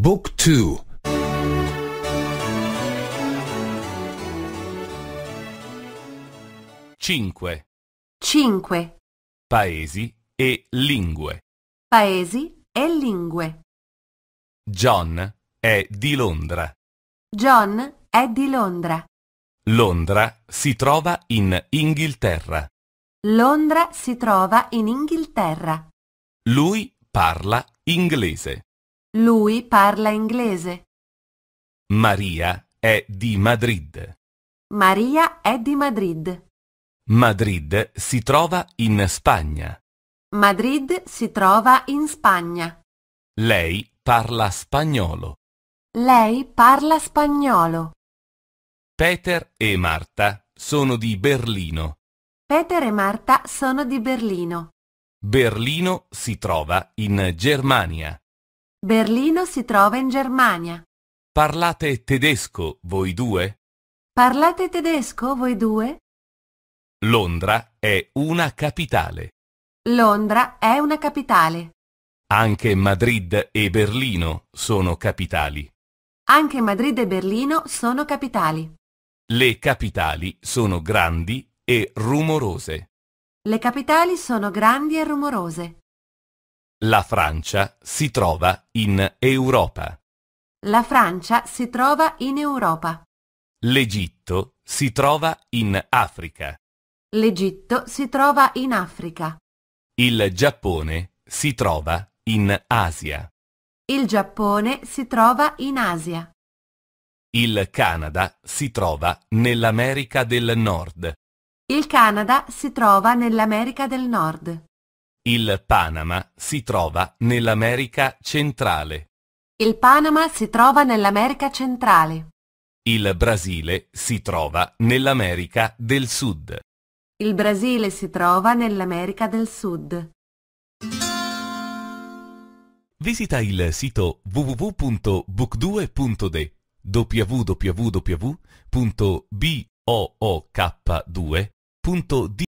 Book 2 5 5 Paesi e lingue Paesi e lingue John è di Londra John è di Londra Londra si trova in Inghilterra Londra si trova in Inghilterra Lui parla inglese lui parla inglese. Maria è di Madrid. Maria è di Madrid. Madrid si trova in Spagna. Madrid si trova in Spagna. Lei parla spagnolo. Lei parla spagnolo. Peter e Marta sono di Berlino. Peter e Marta sono di Berlino. Berlino si trova in Germania. Berlino si trova in Germania. Parlate tedesco voi due? Parlate tedesco voi due? Londra è una capitale. Londra è una capitale. Anche Madrid e Berlino sono capitali. Anche Madrid e Berlino sono capitali. Le capitali sono grandi e rumorose. Le capitali sono grandi e rumorose. La Francia si trova in Europa. La Francia si trova in Europa. L'Egitto si trova in Africa. L'Egitto si trova in Africa. Il Giappone si trova in Asia. Il Giappone si trova in Asia. Il Canada si trova nell'America del Nord. Il Canada si trova nell'America del Nord. Il Panama si trova nell'America centrale. Il Panama si trova nell'America centrale. Il Brasile si trova nell'America del Sud. Il Brasile si trova nell'America del Sud. Visita il sito www.book2.de www.book2.de